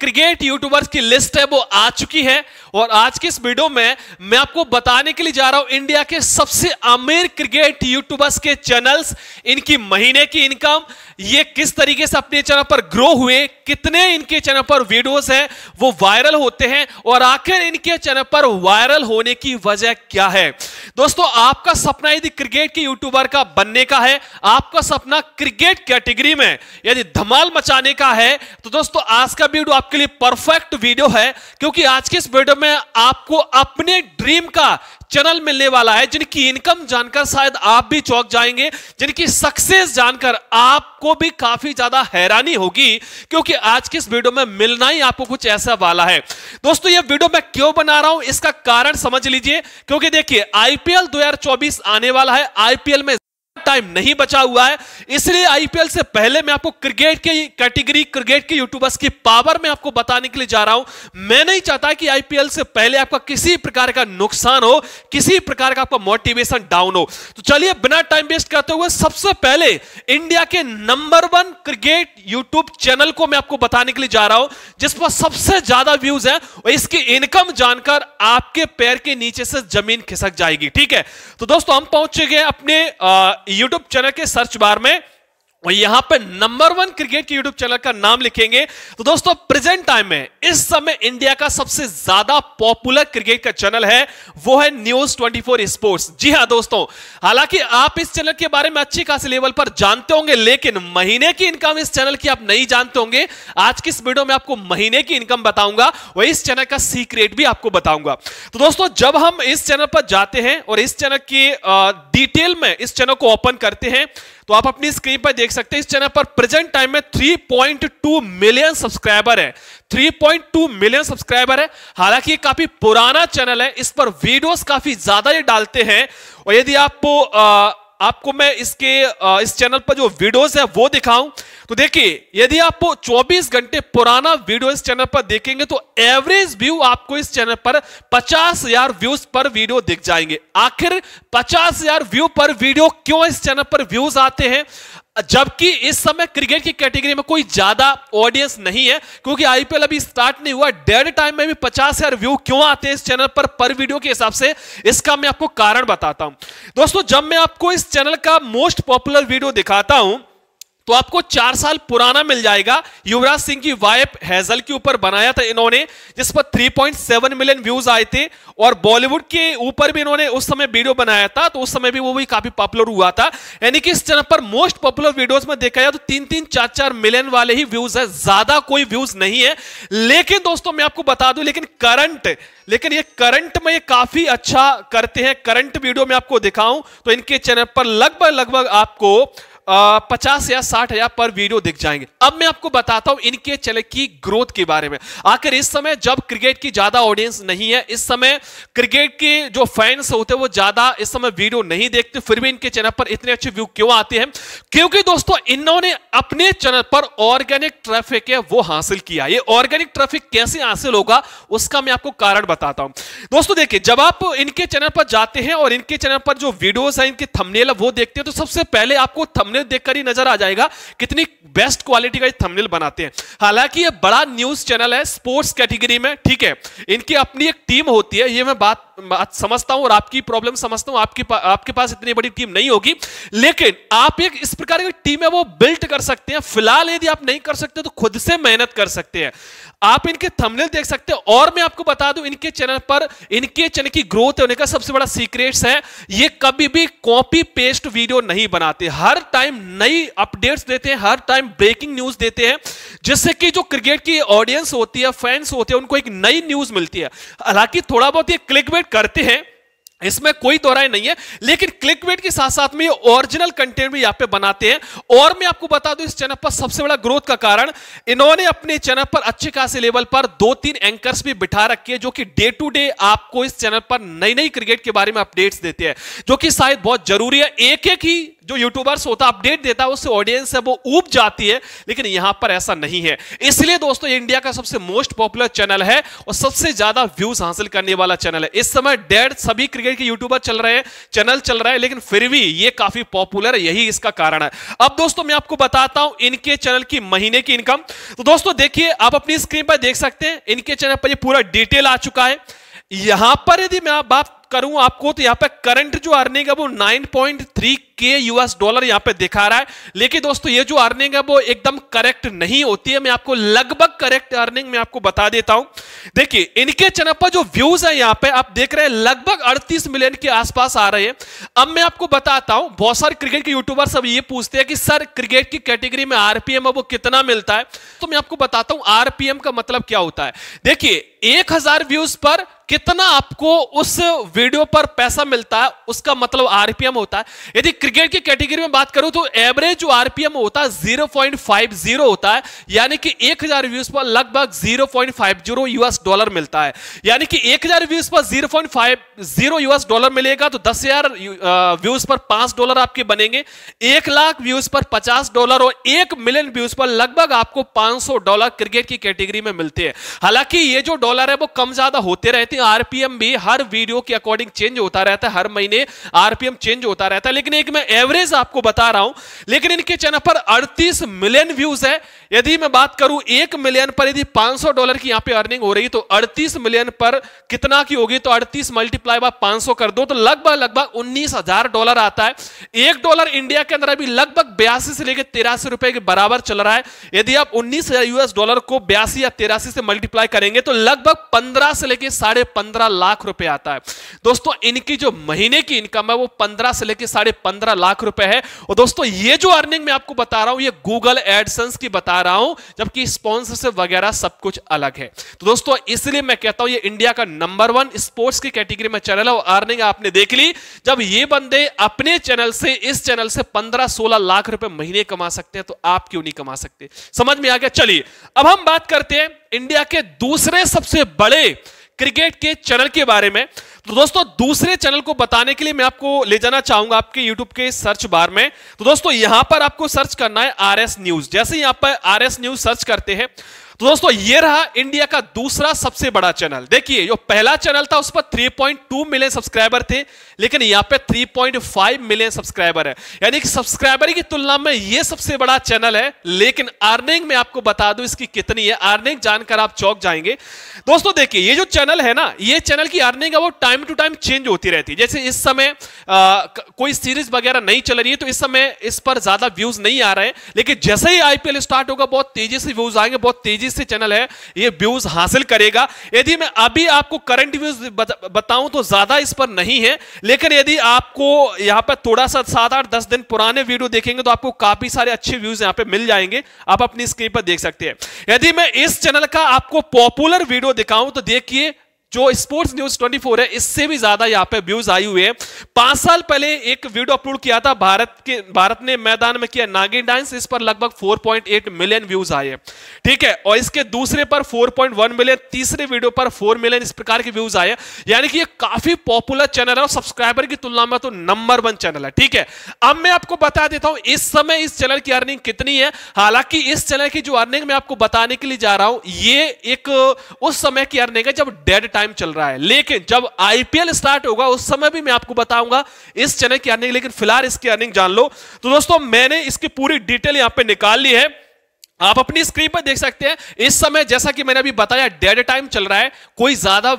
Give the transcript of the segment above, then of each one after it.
cricket YouTubers की list है वो आ चुकी है और आज की इस वीडियो में मैं आपको बताने के लिए जा रहा हूं इंडिया के सबसे अमीर क्रिकेट यूट्यूबर्स के चैनल्स इनकी महीने की इनकम ये किस तरीके से अपने चैनल पर ग्रो हुए कितने इनके चैनल पर वीडियोस हैं वो वायरल होते हैं और आखिर इनके चैनल पर वायरल होने की वजह क्या है दोस्तों आपका सपना यदि क्रिकेट के यूट्यूबर का बनने का है आपका सपना क्रिकेट कैटेगरी में यदि धमाल मचाने का है तो दोस्तों आज का वीडियो आपके लिए परफेक्ट वीडियो है क्योंकि आज के इस वीडियो में आपको अपने ड्रीम का चैनल मिलने वाला है जिनकी इनकम जानकर शायद आप भी चौक जाएंगे जिनकी सक्सेस जानकर आपको भी काफी ज्यादा हैरानी होगी क्योंकि आज की इस वीडियो में मिलना ही आपको कुछ ऐसा वाला है दोस्तों ये वीडियो मैं क्यों बना रहा हूं इसका कारण समझ लीजिए क्योंकि देखिए आईपीएल 2024 आने वाला है आईपीएल में टाइम नहीं बचा हुआ है इसलिए आईपीएल से पहले मैं आपको क्रिकेट के कैटेगरी क्रिकेट के यूट्यूबर्स की पावर में आपको बताने के लिए जा रहा हूं मैं नहीं चाहता कि आईपीएल से पहले आपका किसी प्रकार का नुकसान हो किसी प्रकार का आपका मोटिवेशन डाउन हो तो चलिए बिना टाइम वेस्ट करते हुए सबसे पहले इंडिया के number one cricket YouTube channel को मैं आपको बताने के लिए जा रहा हूं जिस पर सबसे ज्यादा व्यूज है और इसकी इनकम जानकर आपके पैर के नीचे से जमीन खिसक जाएगी ठीक है तो दोस्तों हम पहुंचे गए अपने आ, यूट्यूब चैनल के सर्च बार में और यहां पे नंबर वन क्रिकेट के यूट्यूब चैनल का नाम लिखेंगे तो दोस्तों प्रेजेंट टाइम में इस समय इंडिया का सबसे ज्यादा पॉपुलर क्रिकेट का चैनल है वो है न्यूज 24 स्पोर्ट्स जी हां दोस्तों हालांकि आप इस चैनल के बारे में अच्छी खासी लेवल पर जानते होंगे लेकिन महीने की इनकम इस चैनल की आप नहीं जानते होंगे आज की इस वीडियो में आपको महीने की इनकम बताऊंगा और इस चैनल का सीक्रेट भी आपको बताऊंगा तो दोस्तों जब हम इस चैनल पर जाते हैं और इस चैनल की डिटेल में इस चैनल को ओपन करते हैं तो आप अपनी स्क्रीन पर देख सकते हैं इस चैनल पर प्रेजेंट टाइम में 3.2 मिलियन सब्सक्राइबर है 3.2 मिलियन सब्सक्राइबर है हालांकि ये काफी पुराना चैनल है इस पर वीडियोस काफी ज्यादा ये डालते हैं और यदि आप आपको मैं इसके इस चैनल पर जो वीडियोस है वो दिखाऊं तो देखिए यदि आप 24 घंटे पुराना वीडियो इस चैनल पर देखेंगे तो एवरेज व्यू आपको इस चैनल पर पचास हजार व्यूज पर वीडियो दिख जाएंगे आखिर पचास हजार व्यू पर वीडियो क्यों इस चैनल पर व्यूज आते हैं जबकि इस समय क्रिकेट की कैटेगरी में कोई ज्यादा ऑडियंस नहीं है क्योंकि आईपीएल अभी स्टार्ट नहीं हुआ डेड टाइम में भी पचास हजार व्यू क्यों आते हैं इस चैनल पर पर वीडियो के हिसाब से इसका मैं आपको कारण बताता हूं दोस्तों जब मैं आपको इस चैनल का मोस्ट पॉपुलर वीडियो दिखाता हूं तो आपको चार साल पुराना मिल जाएगा युवराज सिंह की वाइफ हैजल के ऊपर बनाया था इन्होंने जिस पर 3.7 मिलियन व्यूज आए थे और बॉलीवुड के ऊपर भी इन्होंने उस समय वीडियो बनाया था तो उस समय भी वो भी काफी पॉपुलर हुआ था यानी कि इस चैनल पर मोस्ट पॉपुलर वीडियोस में देखा जाए तो तीन तीन चार चार मिलियन वाले ही व्यूज है ज्यादा कोई व्यूज नहीं है लेकिन दोस्तों मैं आपको बता दू लेकिन करंट लेकिन ये करंट में ये काफी अच्छा करते हैं करंट वीडियो में आपको दिखाऊं तो इनके चैनल पर लगभग लगभग आपको पचास या साठ हजार पर वीडियो दिख जाएंगे अब मैं आपको बताता हूं इनके चले की ग्रोथ के बारे में आखिर इस समय जब क्रिकेट की ज्यादा ऑडियंस नहीं है इस समय क्रिकेट के जो फैंस होते हैं वो ज्यादा इस समय वीडियो नहीं देखते फिर भी इनके चैनल पर इतने अच्छे व्यू क्यों आते हैं क्योंकि दोस्तों इन्होंने अपने चैनल पर ऑर्गेनिक ट्रैफिक है वो हासिल किया ये ऑर्गेनिक ट्रैफिक कैसे हासिल होगा उसका मैं आपको कारण बताता हूं दोस्तों देखिए जब आप इनके चैनल पर जाते हैं और इनके चैनल पर जो वीडियोज है इनके थमनेल वो देखते हैं तो सबसे पहले आपको थमनेल थंबनेल देखकर ही नजर आ जाएगा कितनी बेस्ट क्वालिटी का ये थंबनेल बनाते हैं हालांकि ये बड़ा न्यूज चैनल है स्पोर्ट्स कैटेगरी में ठीक है इनकी अपनी एक टीम होती है ये मैं बात समझता हूं और आपकी प्रॉब्लम समझता हूं आपकी पा, आपके पास इतनी बड़ी टीम नहीं होगी लेकिन आप एक इस प्रकार की टीम है वो बिल्ट कर सकते हैं फिलहाल यदि आप नहीं कर सकते तो खुद से मेहनत कर सकते हैं आप इनके थंबनेल देख सकते हैं और मैं आपको बता दूं इनके चैनल पर इनके चैनल की ग्रोथ होने का सबसे बड़ा सीक्रेट्स है ये कभी भी कॉपी पेस्ट वीडियो नहीं बनाते हर टाइम नई अपडेट्स देते हैं हर टाइम ब्रेकिंग न्यूज देते हैं जिससे कि जो क्रिकेट की ऑडियंस होती है फैंस होते हैं उनको एक नई न्यूज मिलती है हालांकि थोड़ा बहुत ये क्लिक करते हैं इसमें कोई दोहराई नहीं है लेकिन क्लिकवेट के साथ साथ में ये ओरिजिनल कंटेंट भी यहां पे बनाते हैं और मैं आपको बता दूं इस चैनल पर सबसे बड़ा ग्रोथ का कारण इन्होंने अपने चैनल पर अच्छे खासे लेवल पर दो तीन एंकर्स भी बिठा रखे हैं जो कि डे टू डे आपको इस चैनल पर नई नई क्रिकेट के बारे में अपडेट्स देते हैं जो कि शायद बहुत जरूरी है एक एक ही जो यूट्यूबर्स होता है अपडेट देता है उससे ऑडियंस है वो ऊब जाती है लेकिन यहां पर ऐसा नहीं है इसलिए दोस्तों ये इंडिया का सबसे मोस्ट पॉपुलर चैनल है और सबसे ज्यादा व्यूज हासिल करने वाला चैनल है इस समय डेड सभी क्रिकेट के यूट्यूबर चल रहे हैं चैनल चल रहा है लेकिन फिर भी ये काफी पॉपुलर है यही इसका कारण है अब दोस्तों मैं आपको बताता हूं इनके चैनल की महीने की इनकम तो दोस्तों देखिए आप अपनी स्क्रीन पर देख सकते हैं इनके चैनल पर पूरा डिटेल आ चुका है यहां पर यदि मैं आप करूं आपको तो यहां पे करंट जो अर्निंग है वो 9.3 के यूएस डॉलर यहां पे दिखा रहा है लेकिन दोस्तों ये जो अर्निंग है वो एकदम करेक्ट नहीं होती है मैं आपको लगभग करेक्ट अर्निंग में आपको बता देता हूं देखिए इनके चैनल पर जो व्यूज है यहां पे आप देख रहे हैं लगभग 38 मिलियन के आसपास आ रहे हैं अब मैं आपको बताता हूं बहुत सारे क्रिकेट के यूट्यूबर सब ये पूछते हैं कि सर क्रिकेट की कैटेगरी में आरपीएम है वो कितना मिलता है तो मैं आपको बताता हूं आरपीएम का मतलब क्या होता है देखिए एक हजार व्यूज पर कितना आपको उस वीडियो पर पैसा मिलता है उसका मतलब आरपीएम होता है यदि क्रिकेट की कैटेगरी में बात करूं तो एवरेज जो आरपीएम होता है जीरो पॉइंट फाइव जीरो होता है यानी कि एक हजार व्यूज पर लगभग zero point five zero US dollar मिलता है यानी कि एक हजार व्यूज पर zero point five zero US dollar मिलेगा तो दस हजार व्यूज पर पांच डॉलर आपके बनेंगे एक लाख व्यूज पर पचास डॉलर और एक मिलियन व्यूज पर लगभग आपको 500 डॉलर क्रिकेट की कैटेगरी में मिलते हैं हालांकि ये जो डॉलर डॉलर है वो कम ज्यादा होते रहते हैं आरपीएम भी हर वीडियो के अकॉर्डिंग चेंज होता रहता है हर महीने आरपीएम चेंज होता रहता है लेकिन एक मैं एवरेज आपको बता रहा हूं लेकिन इनके चैनल पर अड़तीस मिलियन व्यूज है यदि मैं बात करूं एक मिलियन पर यदि 500 डॉलर की यहां पे अर्निंग हो रही तो 38 मिलियन पर कितना की होगी तो 38 मल्टीप्लाई बाय 500 कर दो तो लगभग लगभग उन्नीस डॉलर आता है एक डॉलर इंडिया के अंदर अभी लगभग बयासी से लेकर तिरासी रुपए के बराबर चल रहा है यदि आप उन्नीस यूएस डॉलर को बयासी या तिरासी से मल्टीप्लाई करेंगे तो लगभग पंद्रह से लेकर साढ़े पंद्रह लाख रुपए आता है दोस्तों इनकी जो महीने की इनकम है वो पंद्रह से लेकर साढ़े पंद्रह लाख रुपए है और दोस्तों ये जो अर्निंग मैं आपको बता रहा हूं ये गूगल एडसेंस की बता रहा हूं जबकि स्पॉन्सरशिप वगैरह सब कुछ अलग है तो दोस्तों इसलिए मैं कहता हूं ये इंडिया का नंबर वन स्पोर्ट्स की कैटेगरी में चैनल है और अर्निंग आपने देख ली जब ये बंदे अपने चैनल से इस चैनल से पंद्रह सोलह लाख रुपए महीने कमा सकते हैं तो आप क्यों नहीं कमा सकते समझ में आ गया चलिए अब हम बात करते हैं इंडिया के दूसरे सबसे बड़े क्रिकेट के चैनल के बारे में तो दोस्तों दूसरे चैनल को बताने के लिए मैं आपको ले जाना चाहूंगा आपके यूट्यूब के सर्च बार में तो दोस्तों यहां पर आपको सर्च करना है आर एस न्यूज जैसे यहां पर आर एस न्यूज सर्च करते हैं तो दोस्तों ये रहा इंडिया का दूसरा सबसे बड़ा चैनल देखिए जो पहला चैनल था उस पर 3.2 मिलियन सब्सक्राइबर थे लेकिन यहां पे 3.5 मिलियन सब्सक्राइबर है यानी कि सब्सक्राइबर की तुलना में ये सबसे बड़ा चैनल है लेकिन अर्निंग में आपको बता दूं इसकी कितनी है अर्निंग जानकर आप चौक जाएंगे दोस्तों देखिए ये जो चैनल है ना ये चैनल की अर्निंग है वो टाइम टू टाइम चेंज होती रहती है जैसे इस समय आ, कोई सीरीज वगैरह नहीं चल रही है तो इस समय इस पर ज्यादा व्यूज नहीं आ रहे हैं लेकिन जैसे ही आईपीएल स्टार्ट होगा बहुत तेजी से व्यूज आएंगे बहुत तेजी तेजी से चैनल है ये व्यूज हासिल करेगा यदि मैं अभी आपको करंट व्यूज बताऊं तो ज्यादा इस पर नहीं है लेकिन यदि आपको यहाँ पर थोड़ा सा सात आठ दस दिन पुराने वीडियो देखेंगे तो आपको काफी सारे अच्छे व्यूज यहाँ पे मिल जाएंगे आप अपनी स्क्रीन पर देख सकते हैं यदि मैं इस चैनल का आपको पॉपुलर वीडियो दिखाऊं तो देखिए जो स्पोर्ट्स न्यूज 24 है इससे भी ज्यादा यहाँ पे व्यूज आई हुए हैं पांच साल पहले एक वीडियो अपलोड किया था भारत के भारत ने मैदान में किया नागिन डांस इस पर लगभग 4.8 मिलियन व्यूज आए ठीक है और इसके दूसरे पर 4.1 मिलियन तीसरे वीडियो पर 4 मिलियन इस प्रकार के व्यूज आए यानी कि ये काफी पॉपुलर चैनल है और सब्सक्राइबर की तुलना में तो नंबर वन चैनल है ठीक है अब मैं आपको बता देता हूं इस समय इस चैनल की अर्निंग कितनी है हालांकि इस चैनल की जो अर्निंग मैं आपको बताने के लिए जा रहा हूं ये एक उस समय की अर्निंग है जब डेड टाइम टाइम चल रहा है लेकिन जब आईपीएल स्टार्ट होगा उस समय भी मैं आपको बताऊंगा इस चैनल की अर्निंग लेकिन फिलहाल इसकी अर्निंग जान लो तो दोस्तों मैंने इसकी पूरी डिटेल यहां पर निकाल ली है आप अपनी स्क्रीन पर देख सकते हैं इस समय जैसा कि मैंने अभी बताया डेड टाइम चल रहा है कोई ज्यादा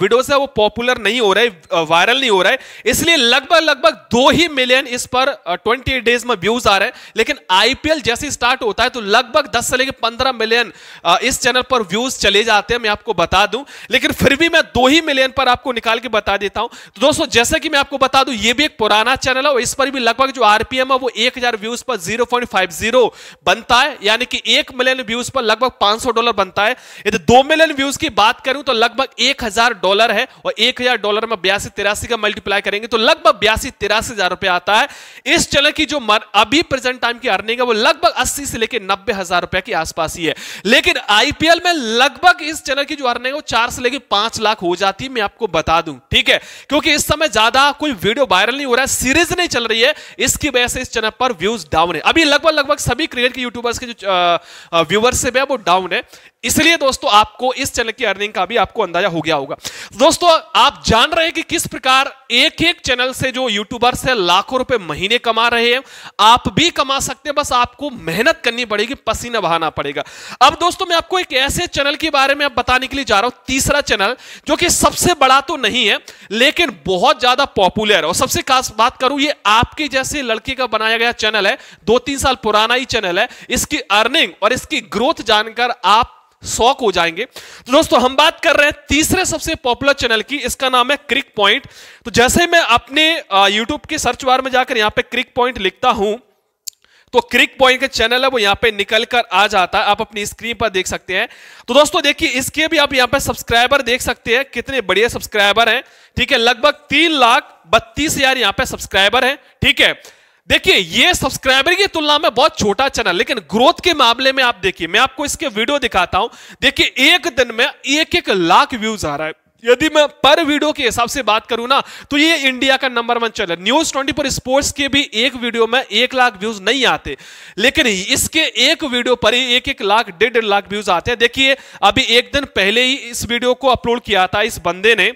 वीडियोस है वो पॉपुलर नहीं हो रहे वायरल नहीं हो रहा है इसलिए लगभग लगभग दो ही मिलियन इस पर ट्वेंटी डेज में व्यूज आ रहे हैं लेकिन आईपीएल जैसे स्टार्ट होता है तो लगभग दस से लेकर पंद्रह मिलियन इस चैनल पर व्यूज चले जाते हैं मैं आपको बता दूं लेकिन फिर भी मैं दो ही मिलियन पर आपको निकाल के बता देता हूं तो दोस्तों जैसे कि मैं आपको बता दूं ये भी एक पुराना चैनल है और इस पर भी लगभग जो आरपीएम है वो एक व्यूज पर जीरो बनता है यानी कि यानी एक मिलियन व्यूज पर लगभग 500 डॉलर बनता है यदि दो मिलियन व्यूज की बात करूं तो लगभग एक डॉलर है और एक डॉलर में बयासी तिरासी का मल्टीप्लाई करेंगे तो लगभग बयासी तिरासी हजार रुपया आता है इस चैनल की जो अभी प्रेजेंट टाइम की अर्निंग है वो लगभग अस्सी से लेकर नब्बे हजार रुपए के आसपास ही है लेकिन आईपीएल में लगभग इस चैनल की जो अर्निंग है वो चार से लेकर पांच लाख हो जाती है मैं आपको बता दूं ठीक है क्योंकि इस समय ज्यादा कोई वीडियो वायरल नहीं हो रहा है सीरीज नहीं चल रही है इसकी वजह से इस चैनल पर व्यूज डाउन है अभी लगभग लगभग सभी क्रिकेट के यूट्यूबर्स के जो व्यूवर्स uh, uh, से है वो डाउन है इसलिए दोस्तों आपको इस चैनल की अर्निंग का भी आपको अंदाजा हो गया होगा दोस्तों आप जान रहे हैं कि किस प्रकार एक एक चैनल से जो यूट्यूबर्स है लाखों रुपए महीने कमा रहे हैं आप भी कमा सकते हैं बस आपको मेहनत करनी पड़ेगी पसीना बहाना पड़ेगा अब दोस्तों मैं आपको एक ऐसे चैनल के बारे में बताने के लिए जा रहा हूं तीसरा चैनल जो कि सबसे बड़ा तो नहीं है लेकिन बहुत ज्यादा पॉपुलर है और सबसे खास बात करूं ये आपके जैसे लड़के का बनाया गया चैनल है दो तीन साल पुराना ही चैनल है इसकी अर्निंग और इसकी ग्रोथ जानकर आप शौक हो जाएंगे तो दोस्तों हम बात कर रहे हैं तीसरे सबसे पॉपुलर चैनल की इसका नाम है क्रिक पॉइंट तो जैसे मैं अपने यूट्यूब के सर्च बार में जाकर यहां पे क्रिक पॉइंट लिखता हूं तो क्रिक पॉइंट का चैनल है वो यहां पे निकल कर आ जाता है आप अपनी स्क्रीन पर देख सकते हैं तो दोस्तों देखिए इसके भी आप यहां पे सब्सक्राइबर देख सकते हैं कितने बढ़िया सब्सक्राइबर हैं ठीक है लगभग तीन लाख बत्तीस हजार यहां पे सब्सक्राइबर हैं ठीक है देखिए ये सब्सक्राइबर की तुलना में बहुत छोटा चैनल लेकिन ग्रोथ के मामले में आप देखिए मैं आपको इसके वीडियो दिखाता हूं देखिए एक दिन में एक एक लाख व्यूज आ रहा है यदि मैं पर वीडियो के हिसाब से बात करूं ना तो ये इंडिया का number one channel news twenty four sports के भी एक वीडियो में एक लाख व्यूज नहीं आते लेकिन इसके एक वीडियो पर ही एक एक लाख डेढ़ डेढ़ लाख व्यूज आते हैं देखिए अभी एक दिन पहले ही इस वीडियो को अपलोड किया था इस बंदे ने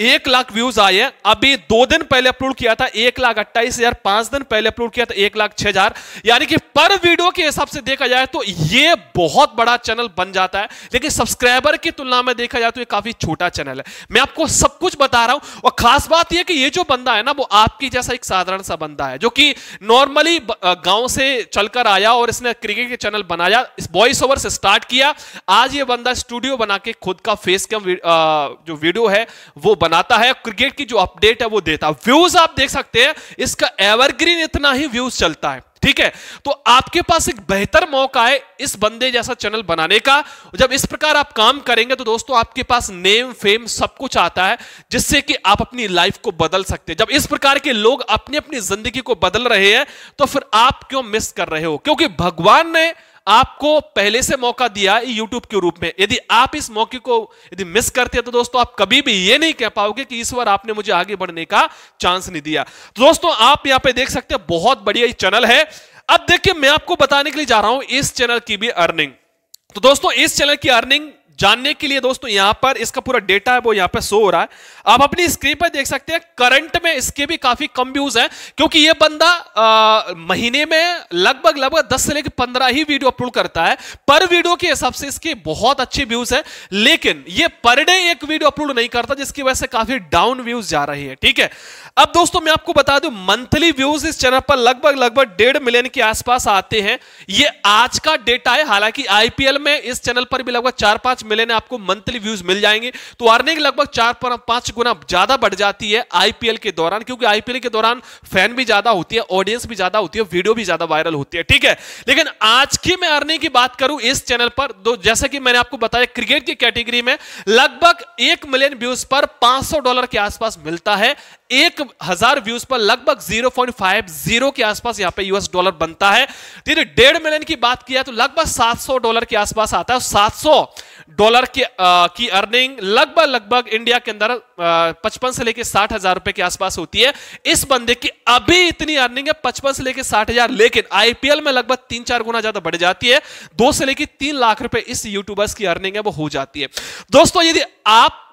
एक लाख व्यूज आए अभी दो दिन पहले अपलोड किया था एक लाख अट्ठाईस हजार पांच दिन पहले अपलोड किया था एक लाख छह हजार यानी कि पर वीडियो के हिसाब से देखा जाए तो ये बहुत बड़ा चैनल बन जाता है लेकिन सब्सक्राइबर की तुलना में देखा जाए तो ये काफी छोटा चैनल है मैं आपको सब कुछ बता रहा हूं और खास बात यह कि ये जो बंदा है ना वो आपकी जैसा एक साधारण सा बंदा है जो कि नॉर्मली गांव से चलकर आया और इसने क्रिकेट के चैनल बनाया इस वॉइस ओवर से स्टार्ट किया आज ये बंदा स्टूडियो बना के खुद का फेस का जो वीडियो है वो बनाता है क्रिकेट की जो अपडेट है वो देता है व्यूज आप देख सकते हैं इसका एवरग्रीन इतना ही व्यूज चलता है ठीक है तो आपके पास एक बेहतर मौका है इस बंदे जैसा चैनल बनाने का जब इस प्रकार आप काम करेंगे तो दोस्तों आपके पास नेम फेम सब कुछ आता है जिससे कि आप अपनी लाइफ को बदल सकते हैं जब इस प्रकार के लोग अपनी अपनी जिंदगी को बदल रहे हैं तो फिर आप क्यों मिस कर रहे हो क्योंकि भगवान ने आपको पहले से मौका दिया यूट्यूब के रूप में यदि आप इस मौके को यदि मिस करते हैं तो दोस्तों आप कभी भी ये नहीं कह पाओगे कि इस बार आपने मुझे आगे बढ़ने का चांस नहीं दिया तो दोस्तों आप यहां पे देख सकते हैं बहुत बढ़िया चैनल है अब देखिए मैं आपको बताने के लिए जा रहा हूं इस चैनल की भी अर्निंग तो दोस्तों इस चैनल की अर्निंग जानने के लिए दोस्तों यहां पर इसका पूरा डेटा है वो यहां पर शो हो रहा है आप अपनी स्क्रीन पर देख सकते हैं करंट में इसके भी काफी कम व्यूज है क्योंकि ये बंदा आ, महीने में लगभग लगभग दस से लेकर पंद्रह ही वीडियो अपलोड करता है पर वीडियो के हिसाब से इसके बहुत अच्छे व्यूज है लेकिन ये पर डे एक वीडियो अपलोड नहीं करता जिसकी वजह से काफी डाउन व्यूज जा रही है ठीक है अब दोस्तों मैं आपको बता दू मंथली व्यूज इस चैनल पर लगभग लगभग डेढ़ मिलियन के आसपास आते हैं ये आज का डेटा है हालांकि आईपीएल में इस चैनल पर भी लगभग चार पांच मिले ना आपको मंथली व्यूज मिल जाएंगे तो अर्निंग लगभग चार पांच गुना ज्यादा बढ़ जाती है आईपीएल के दौरान क्योंकि आईपीएल के दौरान फैन भी ज्यादा होती है ऑडियंस भी ज्यादा होती है वीडियो भी ज्यादा वायरल होती है ठीक है लेकिन आज की मैं अर्निंग की बात करूं इस चैनल पर तो जैसा कि मैंने आपको बताया क्रिकेट की कैटेगरी में लगभग एक मिलियन व्यूज पर पांच डॉलर के आसपास मिलता है एक हजार व्यूज पर लगभग 0.50 के आसपास यहां पे यूएस डॉलर बनता है डेढ़ मिलियन की बात किया तो लगभग 700 डॉलर के आसपास आता है 700 डॉलर की आ, की अर्निंग लगभग लगभग इंडिया के अंदर पचपन से लेकर साठ हजार रुपए के आसपास होती है इस बंदे की अभी इतनी अर्निंग है पचपन से लेकर साठ हजार लेकिन आईपीएल में लगभग तीन चार गुना ज्यादा बढ़ जाती है दो से लेकर तीन लाख रुपए इस यूट्यूबर्स की अर्निंग है वो हो जाती है दोस्तों यदि आप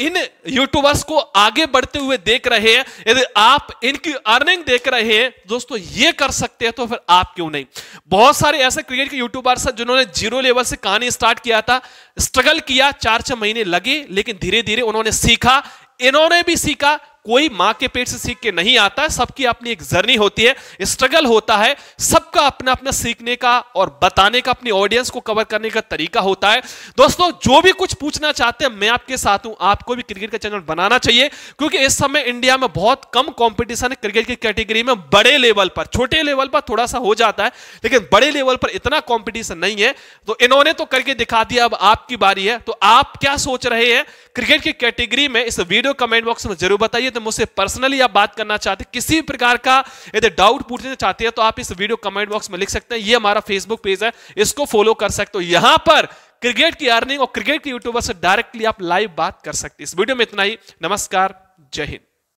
इन यूट्यूबर्स को आगे बढ़ते हुए देख रहे हैं यदि आप इनकी अर्निंग देख रहे हैं दोस्तों ये कर सकते हैं तो फिर आप क्यों नहीं बहुत सारे ऐसे क्रिकेट के यूट्यूबर्स हैं जिन्होंने जीरो लेवल से कहानी स्टार्ट किया था स्ट्रगल किया चार छह महीने लगे लेकिन धीरे धीरे उन्होंने सीखा इन्होंने भी सीखा कोई मां के पेट से सीख के नहीं आता है सबकी अपनी एक जर्नी होती है स्ट्रगल होता है सबका अपना अपना सीखने का और बताने का अपनी ऑडियंस को कवर करने का तरीका होता है दोस्तों जो भी कुछ पूछना चाहते हैं मैं आपके साथ हूं आपको भी क्रिकेट का चैनल बनाना चाहिए क्योंकि इस समय इंडिया में बहुत कम कॉम्पिटिशन है क्रिकेट की कैटेगरी में बड़े लेवल पर छोटे लेवल पर थोड़ा सा हो जाता है लेकिन बड़े लेवल पर इतना कॉम्पिटिशन नहीं है तो इन्होंने तो करके दिखा दिया अब आपकी बारी है तो आप क्या सोच रहे हैं क्रिकेट की कैटेगरी में इस वीडियो कमेंट बॉक्स में जरूर बताइए यदि तो मुझसे पर्सनली आप बात करना चाहते किसी भी प्रकार का यदि डाउट पूछना चाहते हैं तो आप इस वीडियो कमेंट बॉक्स में लिख सकते हैं ये हमारा फेसबुक पेज है इसको फॉलो कर सकते हो यहां पर क्रिकेट की अर्निंग और क्रिकेट के यूट्यूबर से डायरेक्टली आप लाइव बात कर सकते हैं इस वीडियो में इतना ही नमस्कार जय हिंद